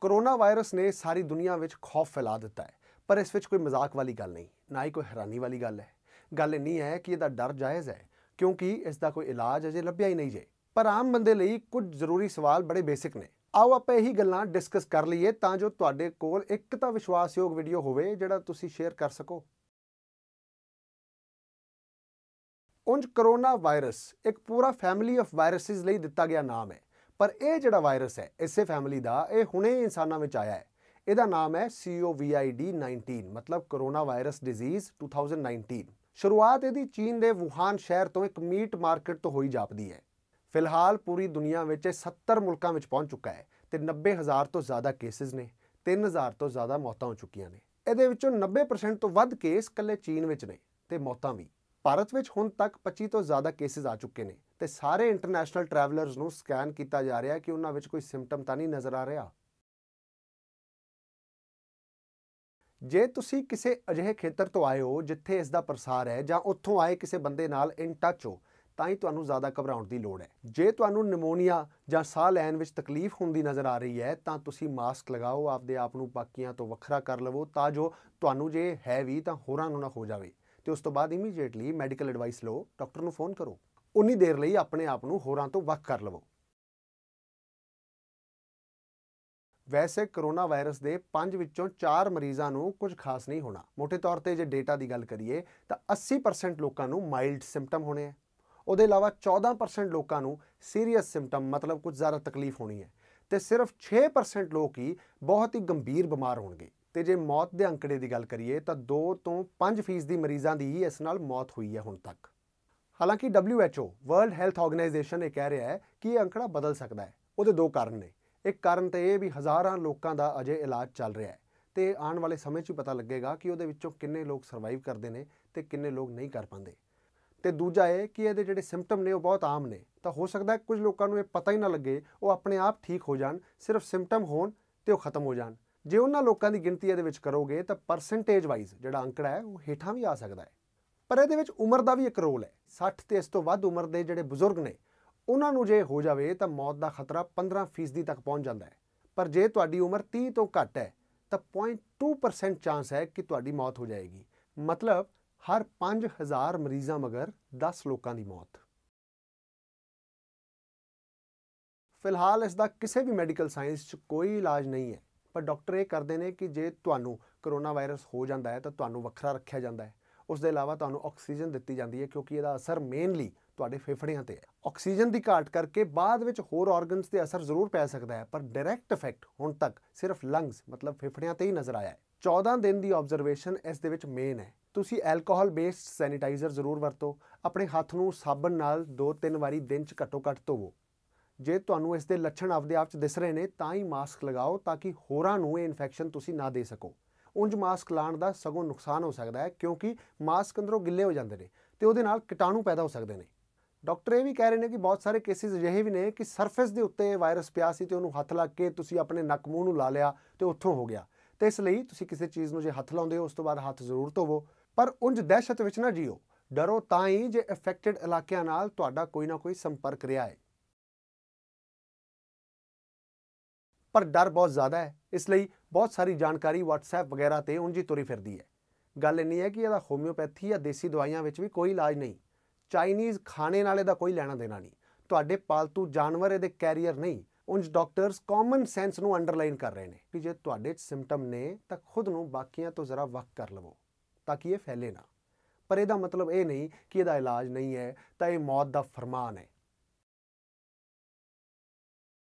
corona virus ਨੇ ਸਾਰੀ ਦੁਨੀਆ ਵਿੱਚ ਖੌਫ ਫੈਲਾ ਦਿੱਤਾ ਹੈ ਪਰ ਇਸ ਵਿੱਚ ਕੋਈ ਮਜ਼ਾਕ ਵਾਲੀ ਗੱਲ ਨਹੀਂ ਨਾ ਹੀ ਕੋਈ ਹੈਰਾਨੀ ਵਾਲੀ ਗੱਲ ਹੈ ਗੱਲ ਇਹ ਨਹੀਂ ਹੈ ਕਿ ਇਹਦਾ ਡਰ ਜਾਇਜ਼ ਹੈ ਕਿਉਂਕਿ ਇਸ ਦਾ ਕੋਈ ਇਲਾਜ ਅਜੇ ਲੱਭਿਆ ਹੀ ਨਹੀਂ ਜੇ ਪਰ ਆਮ ਬੰਦੇ ਲਈ ਕੁਝ ਜ਼ਰੂਰੀ ਸਵਾਲ ਬੜੇ ਬੇਸਿਕ ਨੇ ਆਓ ਆਪਾਂ ਇਹੀ ਗੱਲਾਂ ਡਿਸਕਸ ਕਰ ਲਈਏ ਤਾਂ ਜੋ ਤੁਹਾਡੇ ਕੋਲ ਇੱਕ ਤਾਂ ਵਿਸ਼ਵਾਸਯੋਗ ਵੀਡੀਓ ਹੋਵੇ ਜਿਹੜਾ ਤੁਸੀਂ ਸ਼ੇਅਰ ਕਰ ਸਕੋ ਉਂਝ ਕਰੋਨਾ ਵਾਇਰਸ ਇੱਕ ਪੂਰਾ ਫੈਮਿਲੀ ਆਫ ਵਾਇਰਸਿਸ ਲਈ ਦਿੱਤਾ ਗਿਆ ਨਾਮ ਹੈ ਪਰ ਇਹ ਜਿਹੜਾ ਵਾਇਰਸ ਹੈ ਇਸੇ ਫੈਮਿਲੀ ਦਾ ਇਹ ਹੁਣੇ ਇਨਸਾਨਾਂ ਵਿੱਚ ਆਇਆ ਹੈ ਇਹਦਾ ਨਾਮ ਹੈ COVID-19 ਮਤਲਬ ਕੋਰੋਨਾ ਵਾਇਰਸ ਡਿਜ਼ੀਜ਼ 2019 ਸ਼ੁਰੂਆਤ ਇਹਦੀ ਚੀਨ ਦੇ ਵੁਹਾਨ ਸ਼ਹਿਰ ਤੋਂ ਇੱਕ ਮੀਟ ਮਾਰਕੀਟ ਤੋਂ ਹੋਈ ਜਾਪਦੀ ਹੈ ਫਿਲਹਾਲ ਪੂਰੀ ਦੁਨੀਆ ਵਿੱਚ 70 ਮੁਲਕਾਂ ਵਿੱਚ ਪਹੁੰਚ ਚੁੱਕਾ ਹੈ ਤੇ 90000 ਤੋਂ ਜ਼ਿਆਦਾ ਕੇਸਿਸ ਨੇ 3000 ਤੋਂ ਜ਼ਿਆਦਾ ਮੌਤਾਂ ਹੋ ਚੁੱਕੀਆਂ ਨੇ ਇਹਦੇ ਵਿੱਚੋਂ 90% ਤੋਂ ਵੱਧ ਕੇਸ ਕੱਲੇ ਚੀਨ ਵਿੱਚ ਨੇ ਤੇ ਮੌਤਾਂ ਵੀ ਭਾਰਤ ਵਿੱਚ ਹੁਣ ਤੱਕ 25 ਤੋਂ ਜ਼ਿਆਦਾ ਕੇਸਿਸ ਆ ਚੁੱਕੇ ਨੇ ਤੇ ਸਾਰੇ ਇੰਟਰਨੈਸ਼ਨਲ ਟਰੈਵਲਰਸ ਨੂੰ ਸਕੈਨ ਕੀਤਾ ਜਾ ਰਿਹਾ ਕਿ ਉਹਨਾਂ ਵਿੱਚ ਕੋਈ ਸਿੰਪਟਮ ਤਾਂ ਨਹੀਂ ਨਜ਼ਰ ਆ ਰਿਹਾ ਜੇ ਤੁਸੀਂ ਕਿਸੇ ਅਜਿਹੇ ਖੇਤਰ ਤੋਂ ਆਏ ਹੋ ਜਿੱਥੇ ਇਸ ਦਾ ਪ੍ਰਸਾਰ ਹੈ ਜਾਂ ਉੱਥੋਂ ਆਏ ਕਿਸੇ ਬੰਦੇ ਨਾਲ ਇਨ ਟੱਚ ਹੋ ਤਾਂ ਹੀ ਤੁਹਾਨੂੰ ਜ਼ਿਆਦਾ ਘਬਰਾਉਣ ਦੀ ਲੋੜ ਹੈ ਜੇ ਤੁਹਾਨੂੰ ਨਿਮੋਨੀਆ ਜਾਂ ਸਾਹ ਲੈਣ ਵਿੱਚ ਤਕਲੀਫ ਹੁੰਦੀ ਨਜ਼ਰ ਆ ਰਹੀ ਹੈ ਤਾਂ ਤੁਸੀਂ ਮਾਸਕ ਲਗਾਓ ਆਪਦੇ ਆਪ ਨੂੰ ਬਾਕੀਆਂ ਤੋਂ ਵੱਖਰਾ ਕਰ ਲਵੋ ਤਾਂ ਜੋ ਤੁਹਾਨੂੰ ਜੇ ਹੈ ਵੀ ਤਾਂ ਹੋਰਾਂ ਨੂੰ ਨਾ ਹੋ ਜਾਵੇ ਤੇ ਉਸ ਤੋਂ ਬਾਅਦ ਇਮੀਡੀਏਟਲੀ ਮੈਡੀਕਲ ਐਡਵਾਈਸ ਲਓ ਡਾਕਟਰ ਨੂੰ ਫੋਨ ਕਰੋ ਉਨੀ ਦੇਰ ਲਈ ਆਪਣੇ ਆਪ ਨੂੰ ਹੋਰਾਂ ਤੋਂ ਵੱਖ ਕਰ ਲਵੋ ਵੈਸੇ ਕਰੋਨਾ ਵਾਇਰਸ ਦੇ 5 ਵਿੱਚੋਂ 4 ਮਰੀਜ਼ਾਂ ਨੂੰ ਕੁਝ ਖਾਸ ਨਹੀਂ ਹੋਣਾ ਮੋٹے ਤੌਰ ਤੇ ਜੇ ਡੇਟਾ ਦੀ ਗੱਲ ਕਰੀਏ ਤਾਂ 80% ਲੋਕਾਂ ਨੂੰ ਮਾਈਲਡ ਸਿੰਪਟਮ ਹੋਣੇ ਆ ਉਹਦੇ ਇਲਾਵਾ 14% ਲੋਕਾਂ ਨੂੰ ਸੀਰੀਅਸ ਸਿੰਪਟਮ ਮਤਲਬ ਕੁਝ ਜ਼ਿਆਦਾ ਤਕਲੀਫ ਹੋਣੀ ਹੈ ਤੇ ਸਿਰਫ 6% ਲੋਕ ਹੀ ਬਹੁਤ ਹੀ ਗੰਭੀਰ ਬਿਮਾਰ ਹੋਣਗੇ ਤੇ ਜੇ ਮੌਤ ਦੇ ਅੰਕੜੇ ਦੀ ਗੱਲ ਕਰੀਏ ਤਾਂ 2 ਤੋਂ 5% ਦੀ ਮਰੀਜ਼ਾਂ ਦੀ ਹੀ ਇਸ ਨਾਲ ਮੌਤ ਹੋਈ ਹੈ ਹੁਣ ਤੱਕ ਹਾਲਾਂਕਿ WHO ਵਰਲਡ ਹੈਲਥ ਆਰਗੇਨਾਈਜੇਸ਼ਨ ਇਹ ਕਹਿ ਰਿਹਾ ਹੈ ਕਿ ਇਹ ਅੰਕੜਾ ਬਦਲ ਸਕਦਾ ਹੈ ਉਹਦੇ ਦੋ ਕਾਰਨ ਨੇ ਇੱਕ ਕਾਰਨ ਤੇ ਇਹ ਵੀ ਹਜ਼ਾਰਾਂ ਲੋਕਾਂ ਦਾ ਅਜੇ ਇਲਾਜ ਚੱਲ ਰਿਹਾ ਹੈ ਤੇ ਆਉਣ ਵਾਲੇ ਸਮੇਂ 'ਚ ਹੀ ਪਤਾ ਲੱਗੇਗਾ ਕਿ ਉਹਦੇ ਵਿੱਚੋਂ ਕਿੰਨੇ ਲੋਕ ਸਰਵਾਈਵ ਕਰਦੇ ਨੇ ਤੇ ਕਿੰਨੇ ਲੋਕ ਨਹੀਂ ਕਰ ਪਾਉਂਦੇ ਤੇ ਦੂਜਾ ਇਹ ਕਿ ਇਹਦੇ ਜਿਹੜੇ ਸਿੰਪਟਮ ਨੇ ਉਹ ਬਹੁਤ ਆਮ ਨੇ ਤਾਂ ਹੋ ਸਕਦਾ ਹੈ ਕੁਝ ਲੋਕਾਂ ਨੂੰ ਇਹ ਪਤਾ ਹੀ ਨਾ ਲੱਗੇ ਉਹ ਆਪਣੇ ਆਪ ਠੀਕ ਹੋ ਜਾਣ ਸਿਰਫ ਸਿੰਪਟਮ ਹੋਣ ਤੇ ਉਹ ਖਤਮ ਹੋ ਜਾਣ ਜੇ ਉਹਨਾਂ ਲੋਕਾਂ ਦੀ ਗਿਣਤੀ ਇਹਦੇ ਵਿੱਚ ਕਰੋਗੇ ਤਾਂ ਪਰਸੈਂਟੇਜ ਵਾਈਜ਼ ਜਿਹੜਾ ਅੰਕੜਾ ਹੈ ਉਹ ਹੇਠਾਂ ਵੀ ਆ ਸਕਦਾ ਹੈ ਪਰ ਇਹਦੇ ਵਿੱਚ ਉਮਰ ਦਾ ਵੀ ਇੱਕ ਰੋਲ ਹੈ 60 ਤੇ ਇਸ ਤੋਂ ਵੱਧ ਉਮਰ ਦੇ ਜਿਹੜੇ ਬਜ਼ੁਰਗ ਨੇ ਉਹਨਾਂ ਨੂੰ ਜੇ ਹੋ ਜਾਵੇ ਤਾਂ ਮੌਤ ਦਾ ਖਤਰਾ 15% ਤੱਕ ਪਹੁੰਚ ਜਾਂਦਾ ਹੈ ਪਰ ਜੇ ਤੁਹਾਡੀ ਉਮਰ 30 ਤੋਂ ਘੱਟ ਹੈ ਤਾਂ 0.2% ਚਾਂਸ ਹੈ ਕਿ ਤੁਹਾਡੀ ਮੌਤ ਹੋ ਜਾਏਗੀ ਮਤਲਬ ਹਰ 5000 ਮਰੀਜ਼ਾਂ ਮਗਰ 10 ਲੋਕਾਂ ਦੀ ਮੌਤ ਫਿਲਹਾਲ ਇਸ ਦਾ ਕਿਸੇ ਵੀ ਮੈਡੀਕਲ ਸਾਇੰਸ 'ਚ ਕੋਈ ਇਲਾਜ ਨਹੀਂ ਹੈ ਪਰ ਡਾਕਟਰ ਇਹ ਕਰਦੇ ਨੇ ਕਿ ਜੇ ਤੁਹਾਨੂੰ ਕਰੋਨਾ ਵਾਇਰਸ ਹੋ ਜਾਂਦਾ ਹੈ ਤਾਂ ਤੁਹਾਨੂੰ ਵੱਖਰਾ ਰੱਖਿਆ ਜਾਂਦਾ ਹੈ ਉਸ ਦੇ ਇਲਾਵਾ ਤੁਹਾਨੂੰ ਆਕਸੀਜਨ ਦਿੱਤੀ ਜਾਂਦੀ ਹੈ ਕਿਉਂਕਿ ਇਹਦਾ ਅਸਰ ਮੇਨਲੀ ਤੁਹਾਡੇ ਫੇਫੜਿਆਂ ਤੇ ਹੈ ਆਕਸੀਜਨ ਦੀ ਘਾਟ ਕਰਕੇ ਬਾਅਦ ਵਿੱਚ ਹੋਰ ਆਰਗਨਸ ਤੇ ਅਸਰ ਜ਼ਰੂਰ ਪੈ ਸਕਦਾ ਹੈ ਪਰ ਡਾਇਰੈਕਟ ਇਫੈਕਟ ਹੁਣ ਤੱਕ ਸਿਰਫ ਲੰਗਸ ਮਤਲਬ ਫੇਫੜਿਆਂ ਤੇ ਹੀ ਨਜ਼ਰ ਆਇਆ ਹੈ 14 ਦਿਨ ਦੀ ਆਬਜ਼ਰਵੇਸ਼ਨ ਇਸ ਦੇ ਵਿੱਚ ਮੇਨ ਹੈ ਤੁਸੀਂ ਐਲਕੋਹਲ ਬੇਸਡ ਸੈਨੀਟਾਈਜ਼ਰ ਜ਼ਰੂਰ ਵਰਤੋ ਆਪਣੇ ਹੱਥ ਨੂੰ ਸਾਬਣ ਨਾਲ 2-3 ਵਾਰੀ ਦਿਨ 'ਚ ਘੱਟੋ ਘੱਟ ਧੋਵੋ ਜੇ ਤੁਹਾਨੂੰ ਇਸ ਦੇ ਲੱਛਣ ਆਪਦੇ ਆਪ 'ਚ ਦਿਸ ਰਹੇ ਨੇ ਤਾਂ ਹੀ ਮਾਸਕ ਲਗਾਓ ਤਾਂ ਕਿ ਹੋਰਾਂ ਨੂੰ ਇਹ ਇਨਫੈਕਸ਼ਨ ਤੁਸੀਂ ਨਾ ਦੇ ਸਕੋ ਉਂਝ ਮਾਸਕ ਲਾਣ ਦਾ ਸਗੋਂ ਨੁਕਸਾਨ ਹੋ ਸਕਦਾ ਹੈ ਕਿਉਂਕਿ ਮਾਸਕ ਅੰਦਰੋਂ ਗਿੱਲੇ ਹੋ ਜਾਂਦੇ ਨੇ ਤੇ ਉਹਦੇ ਨਾਲ ਕੀਟਾਣੂ ਪੈਦਾ ਹੋ ਸਕਦੇ ਨੇ ਡਾਕਟਰ ਇਹ ਵੀ ਕਹਿ ਰਹੇ ਨੇ ਕਿ ਬਹੁਤ ਸਾਰੇ ਕੇਸਿਸ ਅਜਿਹੇ ਵੀ ਨੇ ਕਿ ਸਰਫੇਸ ਦੇ ਉੱਤੇ ਵਾਇਰਸ ਪਿਆ ਸੀ ਤੇ ਉਹਨੂੰ ਹੱਥ ਲਾ ਕੇ ਤੁਸੀਂ ਆਪਣੇ ਨੱਕ ਮੂੰਹ ਨੂੰ ਲਾ ਲਿਆ ਤੇ ਉੱਥੋਂ ਹੋ ਗਿਆ ਤੇ ਇਸ ਲਈ ਤੁਸੀਂ ਕਿਸੇ ਚੀਜ਼ ਨੂੰ ਜੇ ਹੱਥ ਲਾਉਂਦੇ ਹੋ ਉਸ ਤੋਂ ਬਾਅਦ ਹੱਥ ਜ਼ਰੂਰ ਧੋਵੋ ਪਰ ਉਂਝ ਦਹਿਸ਼ਤ ਵਿੱਚ ਨਾ ਜਿਓ ਡਰੋ ਤਾਂ ਹੀ ਜੇ ਅਫੈਕਟਡ ਇਲਾਕਿਆਂ ਨਾਲ ਤੁਹਾਡਾ ਕੋਈ ਨਾ ਕੋਈ ਸੰਪਰਕ ਰਿਹਾ ਹੈ ਪਰ ਡਰ ਬਹੁਤ ਜ਼ਿਆਦਾ ਹੈ ਇਸ ਲਈ ਬਹੁਤ ਸਾਰੀ ਜਾਣਕਾਰੀ WhatsApp ਵਗੈਰਾ ਤੇ ਉਂਝ ਹੀ ਤੁਰੀ ਫਿਰਦੀ ਹੈ ਗੱਲ ਇੰਨੀ ਹੈ ਕਿ ਇਹਦਾ ਹੋਮਿਓਪੈਥੀ ਜਾਂ ਦੇਸੀ ਦਵਾਈਆਂ ਵਿੱਚ ਵੀ ਕੋਈ ਇਲਾਜ ਨਹੀਂ ਚਾਈਨੀਜ਼ ਖਾਣੇ ਨਾਲ ਇਹਦਾ ਕੋਈ ਲੈਣਾ ਦੇਣਾ ਨਹੀਂ ਤੁਹਾਡੇ ਪਾਲਤੂ ਜਾਨਵਰ ਇਹਦੇ ਕੈਰੀਅਰ ਨਹੀਂ ਉਂਝ ਡਾਕਟਰਸ ਕਾਮਨ ਸੈਂਸ ਨੂੰ ਅੰਡਰਲਾਈਨ ਕਰ ਰਹੇ ਨੇ ਕਿ ਜੇ ਤੁਹਾਡੇ ਸਿੰਪਟਮ ਨੇ ਤਾਂ ਖੁਦ ਨੂੰ ਬਾਕੀਆਂ ਤੋਂ ਜ਼ਰਾ ਵੱਖ ਕਰ ਲਵੋ ਤਾਂ ਕਿ ਇਹ ਫੈਲੇ ਨਾ ਪਰ ਇਹਦਾ ਮਤਲਬ ਇਹ ਨਹੀਂ ਕਿ ਇਹਦਾ ਇਲਾਜ ਨਹੀਂ ਹੈ ਤਾਂ ਇਹ ਮੌਤ ਦਾ ਫਰਮਾਨ ਹੈ